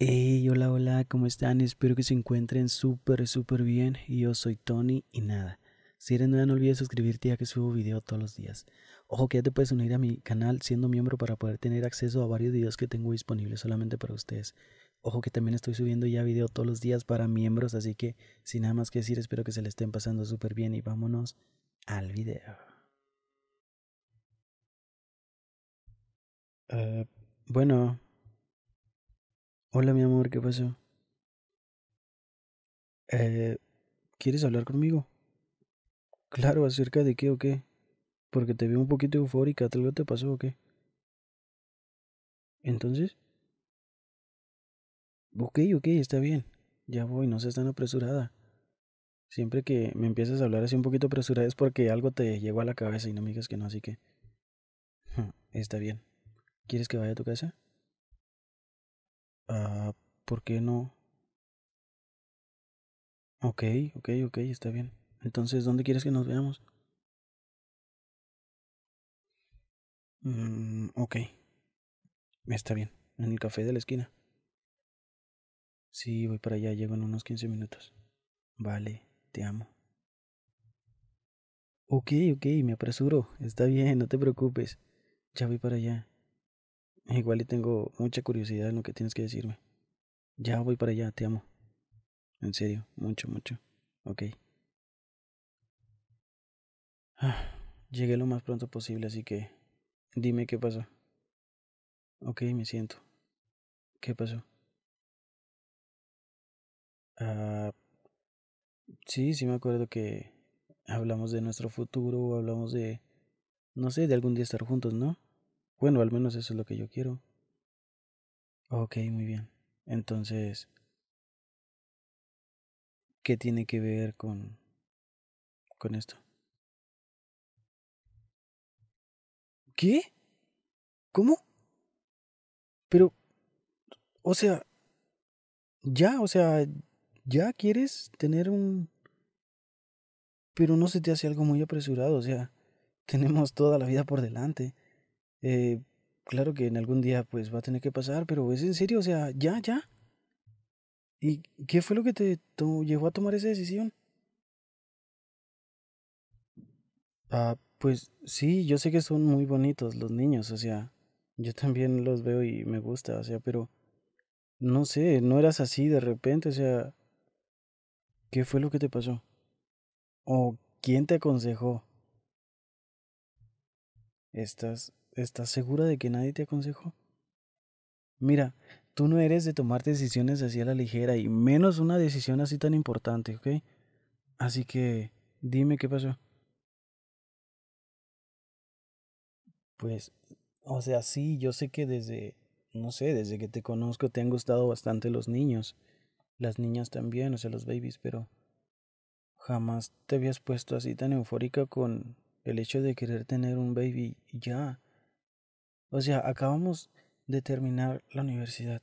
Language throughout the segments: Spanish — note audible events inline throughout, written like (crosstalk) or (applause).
Hey, hola, hola, ¿cómo están? Espero que se encuentren súper, súper bien. Yo soy Tony y nada. Si eres nueva, no olvides suscribirte ya que subo video todos los días. Ojo que ya te puedes unir a mi canal siendo miembro para poder tener acceso a varios videos que tengo disponibles solamente para ustedes. Ojo que también estoy subiendo ya video todos los días para miembros, así que sin nada más que decir, espero que se le estén pasando súper bien y vámonos al video. Ah, bueno, Hola, mi amor, ¿qué pasó? Eh, ¿Quieres hablar conmigo? Claro, ¿acerca de qué o qué? Porque te veo un poquito eufórica, ¿algo te pasó o qué? Entonces. Ok, ok, está bien. Ya voy, no seas tan apresurada. Siempre que me empiezas a hablar así un poquito apresurada es porque algo te llegó a la cabeza y no me digas que no, así que. (laughs) Está bien. ¿Quieres que vaya a tu casa? Ah, ¿por qué no? Ok, ok, ok, está bien. Entonces, ¿dónde quieres que nos veamos? Mm, ok. Está bien, en el café de la esquina. Sí, voy para allá, llego en unos 15 minutos. Vale, te amo. Ok, ok, me apresuro. Está bien, no te preocupes. Ya voy para allá. Igual y tengo mucha curiosidad en lo que tienes que decirme. Ya voy para allá, te amo. En serio, mucho, mucho. Ok. (sighs) llegué lo más pronto posible, así que dime qué pasó. Ok, me siento. ¿Qué pasó? Ah, sí, sí me acuerdo que hablamos de nuestro futuro, hablamos de, no sé, de algún día estar juntos, ¿no? Bueno, al menos eso es lo que yo quiero. Ok, muy bien. Entonces, ¿qué tiene que ver con, con esto? ¿Qué? ¿Cómo? Pero, o sea, ya, o sea, ya quieres tener un... Pero no se te hace algo muy apresurado, o sea, (laughs) tenemos toda la vida por delante. Eh, claro que en algún día pues va a tener que pasar, pero es en serio, o sea, ya, ya. ¿Y qué fue lo que te llevó a tomar esa decisión? Ah, pues sí, yo sé que son muy bonitos los niños, o sea, yo también los veo y me gusta, o sea, pero no sé, no eras así de repente, o sea, ¿qué fue lo que te pasó? ¿O quién te aconsejó? estás ¿Estás segura de que nadie te aconsejó? Mira, tú no eres de tomar decisiones así a la ligera y menos una decisión así tan importante, ¿ok? Así que dime qué pasó. Pues, o sea, sí, yo sé que desde, no sé, desde que te conozco te han gustado bastante los niños, las niñas también, o sea, los babies, pero jamás te habías puesto así tan eufórica con el hecho de querer tener un baby ya. O sea, acabamos de terminar la universidad.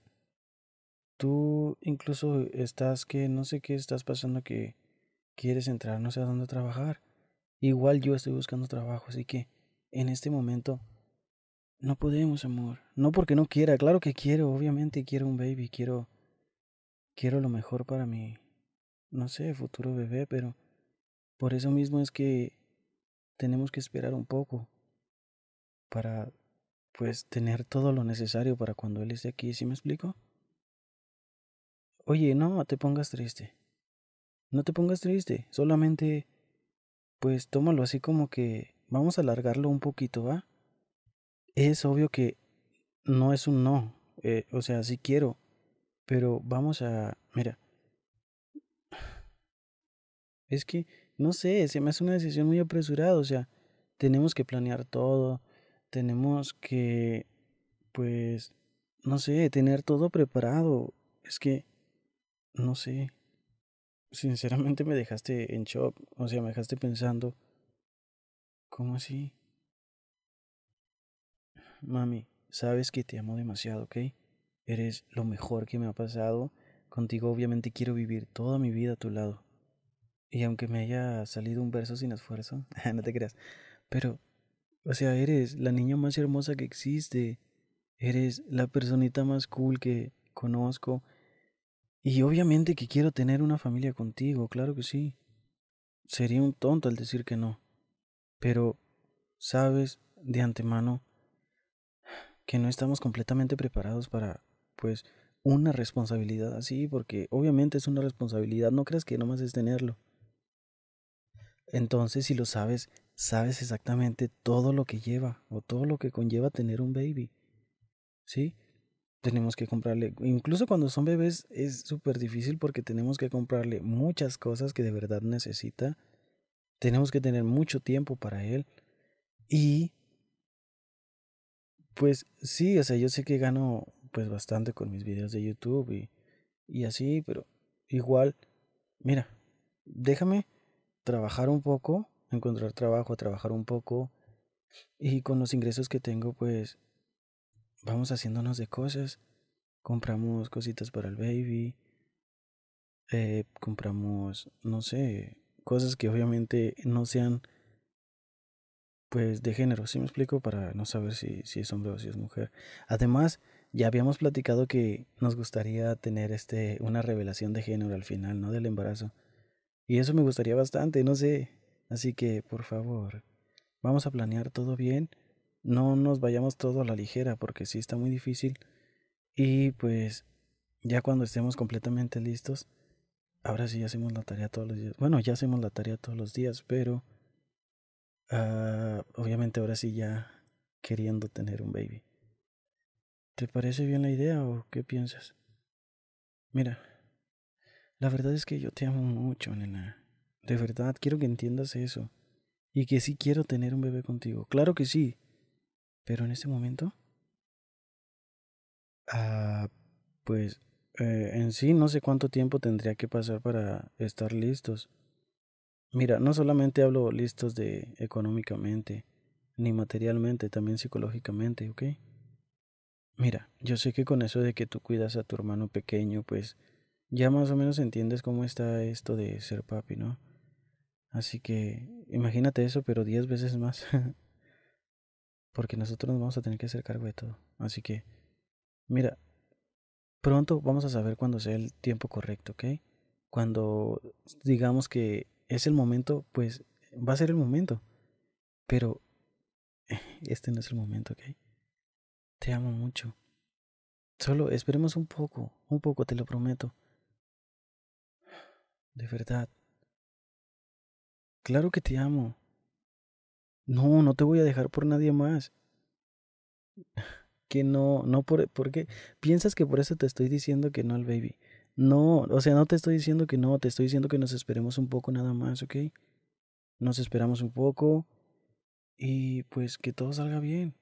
Tú incluso estás que no sé qué estás pasando que quieres entrar, no sé a dónde trabajar. Igual yo estoy buscando trabajo, así que en este momento no podemos, amor. No porque no quiera, claro que quiero, obviamente quiero un baby, quiero quiero lo mejor para mi no sé, futuro bebé, pero por eso mismo es que tenemos que esperar un poco para pues tener todo lo necesario para cuando él esté aquí, ¿sí me explico? Oye, no te pongas triste. No te pongas triste, solamente pues tómalo así como que vamos a alargarlo un poquito, ¿va? Es obvio que no es un no, eh, o sea, sí quiero, pero vamos a, mira, es que, no sé, se me hace una decisión muy apresurada, o sea, tenemos que planear todo, tenemos que, pues, no sé, tener todo preparado. Es que, no sé, sinceramente me dejaste en shock, o sea, me dejaste pensando, ¿cómo así? Mami, sabes que te amo demasiado, ¿ok? Eres lo mejor que me ha pasado. Contigo obviamente quiero vivir toda mi vida a tu lado. Y aunque me haya salido un verso sin esfuerzo, (laughs) no te creas, pero o sea, eres la niña más hermosa que existe. Eres la personita más cool que conozco. Y obviamente que quiero tener una familia contigo, claro que sí. Sería un tonto al decir que no. Pero sabes de antemano que no estamos completamente preparados para, pues, una responsabilidad así, porque obviamente es una responsabilidad, no creas que nomás es tenerlo. Entonces, si lo sabes, sabes exactamente todo lo que lleva o todo lo que conlleva tener un baby. ¿Sí? Tenemos que comprarle, incluso cuando son bebés es súper difícil porque tenemos que comprarle muchas cosas que de verdad necesita. Tenemos que tener mucho tiempo para él. Y pues sí, o sea, yo sé que gano pues bastante con mis videos de YouTube y, y así, pero igual, mira, déjame trabajar un poco encontrar trabajo, trabajar un poco. Y con los ingresos que tengo, pues vamos haciéndonos de cosas. Compramos cositas para el baby. Eh, compramos, no sé, cosas que obviamente no sean pues de género, ¿sí me explico? Para no saber si, si es hombre o si es mujer. Además, ya habíamos platicado que nos gustaría tener este una revelación de género al final, ¿no? Del embarazo. Y eso me gustaría bastante, no sé. Así que, por favor, vamos a planear todo bien. No nos vayamos todo a la ligera porque sí está muy difícil. Y pues, ya cuando estemos completamente listos, ahora sí hacemos la tarea todos los días. Bueno, ya hacemos la tarea todos los días, pero ah, obviamente ahora sí ya queriendo tener un baby. ¿Te parece bien la idea o qué piensas? Mira, la verdad es que yo te amo mucho, nena. De verdad, quiero que entiendas eso. Y que sí quiero tener un bebé contigo. Claro que sí. Pero en este momento... Ah, pues eh, en sí no sé cuánto tiempo tendría que pasar para estar listos. Mira, no solamente hablo listos de económicamente, ni materialmente, también psicológicamente, ¿ok? Mira, yo sé que con eso de que tú cuidas a tu hermano pequeño, pues ya más o menos entiendes cómo está esto de ser papi, ¿no? Así que imagínate eso, pero diez veces más. (laughs) Porque nosotros nos vamos a tener que hacer cargo de todo. Así que, mira, pronto vamos a saber cuándo sea el tiempo correcto, ¿ok? Cuando digamos que es el momento, pues va a ser el momento. Pero (laughs) este no es el momento, ¿ok? Te amo mucho. Solo esperemos un poco, un poco, te lo prometo. De verdad. Claro que te amo. No, no te voy a dejar por nadie más. Que no, no por, qué? piensas que por eso te estoy diciendo que no al baby. No, o sea, no te estoy diciendo que no, te estoy diciendo que nos esperemos un poco nada más, ¿ok? Nos esperamos un poco y pues que todo salga bien.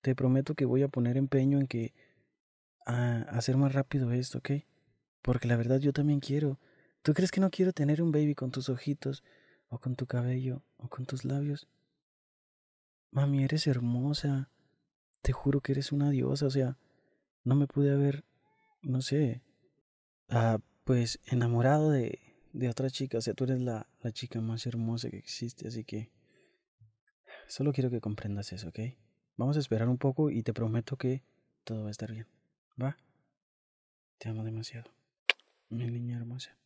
Te prometo que voy a poner empeño en que a hacer más rápido esto, ¿ok? Porque la verdad yo también quiero. ¿Tú crees que no quiero tener un baby con tus ojitos? o con tu cabello, o con tus labios. Mami, eres hermosa. Te juro que eres una diosa. O sea, no me pude haber, no sé, ah, pues enamorado de, de otra chica. O sea, tú eres la, la chica más hermosa que existe. Así que solo quiero que comprendas eso, ¿ok? Vamos a esperar un poco y te prometo que todo va a estar bien. ¿Va? Te amo demasiado. Mi niña hermosa.